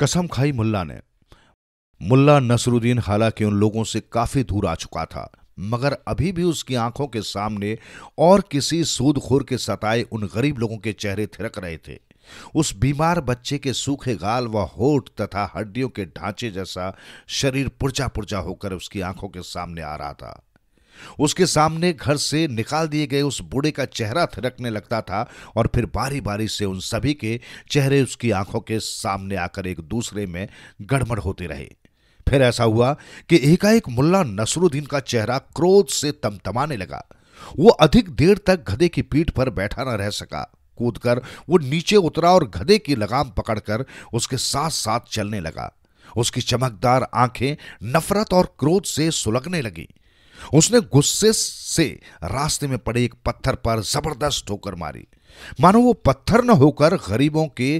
कसम खाई मुल्ला ने मुल्ला नसरुद्दीन हालांकि उन लोगों से काफी दूर आ चुका था मगर अभी भी उसकी आंखों के सामने और किसी सूदखोर के सताए उन गरीब लोगों के चेहरे थिरक रहे थे उस बीमार बच्चे के सूखे गाल व होठ तथा हड्डियों के ढांचे जैसा शरीर पुर्जा पुर्जा होकर उसकी आंखों के सामने आ रहा था उसके सामने घर से निकाल दिए गए उस बूढ़े का चेहरा थिरकने लगता था और फिर बारी बारी से उन सभी के चेहरे उसकी आंखों के सामने आकर एक दूसरे में गड़मड़ होते रहे फिर ऐसा हुआ कि एकाएक मुल्ला नसरुद्दीन का चेहरा क्रोध से तमतमाने लगा वो अधिक देर तक गधे की पीठ पर बैठा न रह सका कूदकर वो नीचे उतरा और गधे की लगाम पकड़कर उसके साथ साथ चलने लगा उसकी चमकदार आंखें नफरत और क्रोध से सुलगने लगी उसने गुस्से से रास्ते में पड़े एक पत्थर पर जबरदस्त ठोकर मारी मानो वो पत्थर न होकर गरीबों के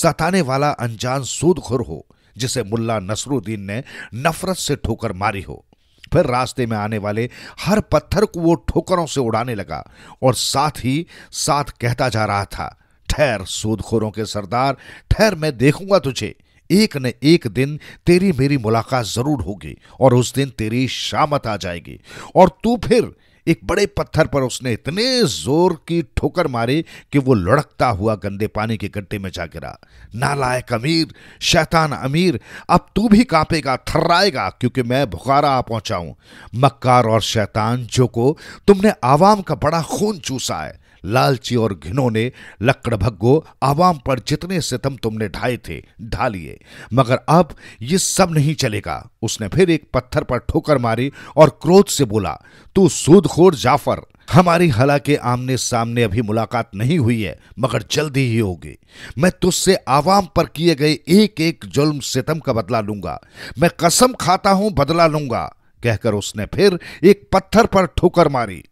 सताने वाला अनजान सूदखुर हो जिसे मुल्ला नसरुद्दीन ने नफरत से ठोकर मारी हो फिर रास्ते में आने वाले हर पत्थर को वो ठोकरों से उड़ाने लगा और साथ ही साथ कहता जा रहा था ठहर सूदखोरों के सरदार ठहर मैं देखूंगा तुझे एक न एक दिन तेरी मेरी मुलाकात जरूर होगी और उस दिन तेरी शामत आ जाएगी और तू फिर एक बड़े पत्थर पर उसने इतने जोर की ठोकर मारी कि वो लुढ़कता हुआ गंदे पानी के गड्ढे में जा गिरा नालायक अमीर शैतान अमीर अब तू भी कांपेगा थर्राएगा क्योंकि मैं भुखारा आ पहुंचाऊं मक्कार और शैतान जो को तुमने आवाम का बड़ा खून चूसा है लालची और घिनोने लकड़भग्गो आवाम पर जितने सितम तुमने ढाए थे ढा लिए मगर अब ये सब नहीं चलेगा उसने फिर एक पत्थर पर ठोकर मारी और क्रोध से बोला तू सूदखोर जाफर हमारी हालांकि आमने सामने अभी मुलाकात नहीं हुई है मगर जल्दी ही होगी मैं तुझसे आवाम पर किए गए एक एक जुल्म सितम का बदला लूंगा मैं कसम खाता हूं बदला लूंगा कहकर उसने फिर एक पत्थर पर ठोकर मारी